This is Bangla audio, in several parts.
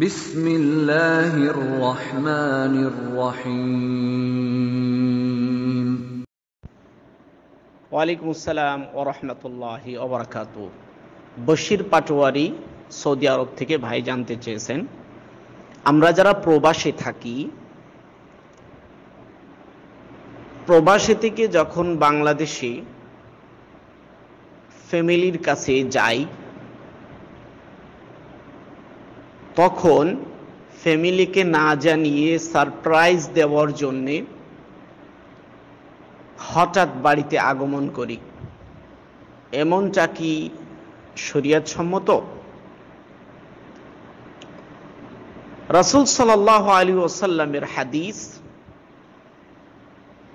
বিসমিল্লাহির বশির পাটোয়ারি সৌদি আরব থেকে ভাই জানতে চেয়েছেন আমরা যারা প্রবাসে থাকি প্রবাসে থেকে যখন বাংলাদেশে ফ্যামিলির কাছে যাই তখন ফ্যামিলিকে না জানিয়ে সারপ্রাইজ দেওয়ার জন্যে হঠাৎ বাড়িতে আগমন করি এমনটা কি শরিয়াত সম্মত রাসুল সাল্লাহ আলী ওসাল্লামের হাদিস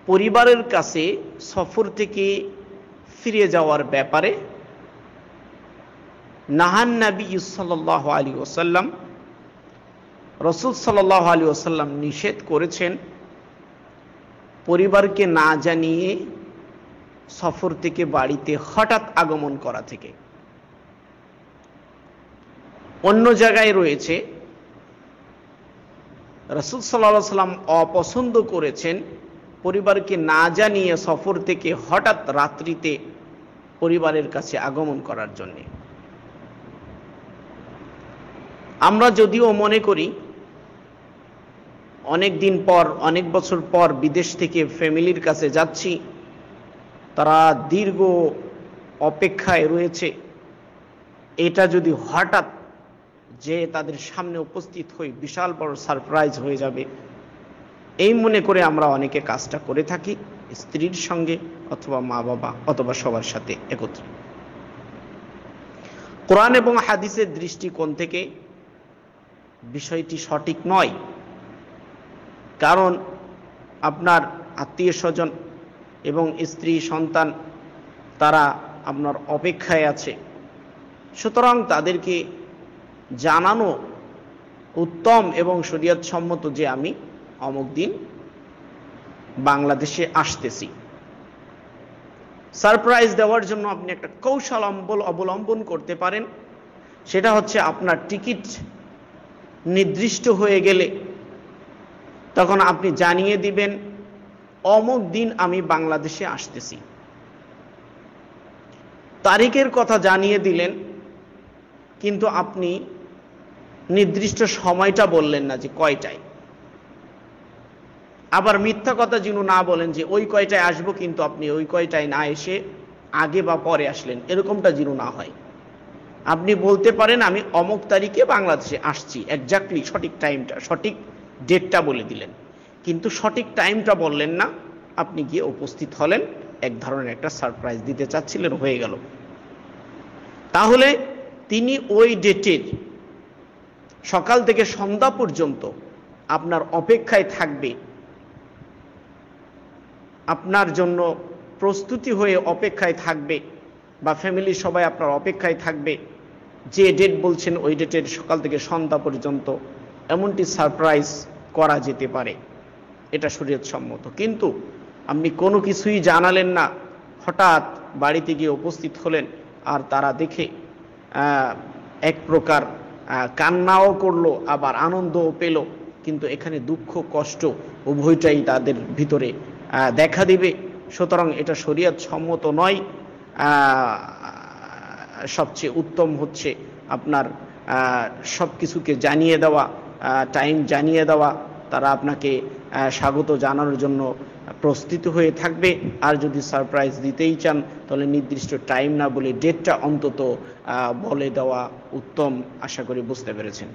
পরিবারের কাছে সফর থেকে ফিরে যাওয়ার ব্যাপারে নাহান নাবি সাল্লাহ আলী ওসাল্লাম রসুল সাল্লাহ আলী ওসাল্লাম নিষেধ করেছেন পরিবারকে না জানিয়ে সফর থেকে বাড়িতে হঠাৎ আগমন করা থেকে অন্য জায়গায় রয়েছে রসুল সাল্লাহ সাল্লাম অপছন্দ করেছেন পরিবারকে না জানিয়ে সফর থেকে হঠাৎ রাত্রিতে পরিবারের কাছে আগমন করার জন্যে আমরা যদিও মনে করি অনেক দিন পর অনেক বছর পর বিদেশ থেকে ফ্যামিলির কাছে যাচ্ছি তারা দীর্ঘ অপেক্ষায় রয়েছে এটা যদি হঠাৎ যে তাদের সামনে উপস্থিত হই বিশাল বড় সারপ্রাইজ হয়ে যাবে এই মনে করে আমরা অনেকে কাজটা করে থাকি স্ত্রীর সঙ্গে অথবা মা বাবা অথবা সবার সাথে একত্রে কোরআন এবং হাদিসের দৃষ্টিকোণ থেকে বিষয়টি সঠিক নয় কারণ আপনার আত্মীয় স্বজন এবং স্ত্রী সন্তান তারা আপনার অপেক্ষায় আছে সুতরাং তাদেরকে জানানো উত্তম এবং শরীয়ত সম্মত যে আমি অমুক দিন বাংলাদেশে আসতেছি সারপ্রাইজ দেওয়ার জন্য আপনি একটা কৌশল অবলম্বন করতে পারেন সেটা হচ্ছে আপনার টিকিট নির্দিষ্ট হয়ে গেলে তখন আপনি জানিয়ে দিবেন অমুক দিন আমি বাংলাদেশে আসতেছি তারিখের কথা জানিয়ে দিলেন কিন্তু আপনি নির্দিষ্ট সময়টা বললেন না যে কয়টায় আবার মিথ্যা কথা যিনি না বলেন যে ওই কয়টায় আসবো কিন্তু আপনি ওই কয়টায় না এসে আগে বা পরে আসলেন এরকমটা যেন না হয় আপনি বলতে পারেন আমি অমুক তারিখে বাংলাদেশে আসছি একজাক্টলি সঠিক টাইমটা সঠিক ডেটটা বলে দিলেন কিন্তু সঠিক টাইমটা বললেন না আপনি গিয়ে উপস্থিত হলেন এক ধরনের একটা সারপ্রাইজ দিতে চাচ্ছিলেন হয়ে গেল তাহলে তিনি ওই ডেটের সকাল থেকে সন্ধ্যা পর্যন্ত আপনার অপেক্ষায় থাকবে আপনার জন্য প্রস্তুতি হয়ে অপেক্ষায় থাকবে বা ফ্যামিলি সবাই আপনার অপেক্ষায় থাকবে যে ডেট বলছেন ওই ডেটের সকাল থেকে সন্ধ্যা পর্যন্ত এমনটি সারপ্রাইজ করা যেতে পারে এটা শরীয়ত সম্মত কিন্তু আপনি কোনো কিছুই জানালেন না হঠাৎ বাড়িতে গিয়ে উপস্থিত হলেন আর তারা দেখে এক প্রকার কান্নাও করলো আবার আনন্দও পেল কিন্তু এখানে দুঃখ কষ্ট উভয়টাই তাদের ভিতরে দেখা দিবে সুতরাং এটা শরীয়ত সম্মত নয় সবচেয়ে উত্তম হচ্ছে আপনার সব কিছুকে জানিয়ে দেওয়া টাইম জানিয়ে দেওয়া তারা আপনাকে স্বাগত জানানোর জন্য প্রস্তুত হয়ে থাকবে আর যদি সারপ্রাইজ দিতেই চান তাহলে নির্দিষ্ট টাইম না বলে ডেটটা অন্তত বলে দেওয়া উত্তম আশা করি বুঝতে পেরেছেন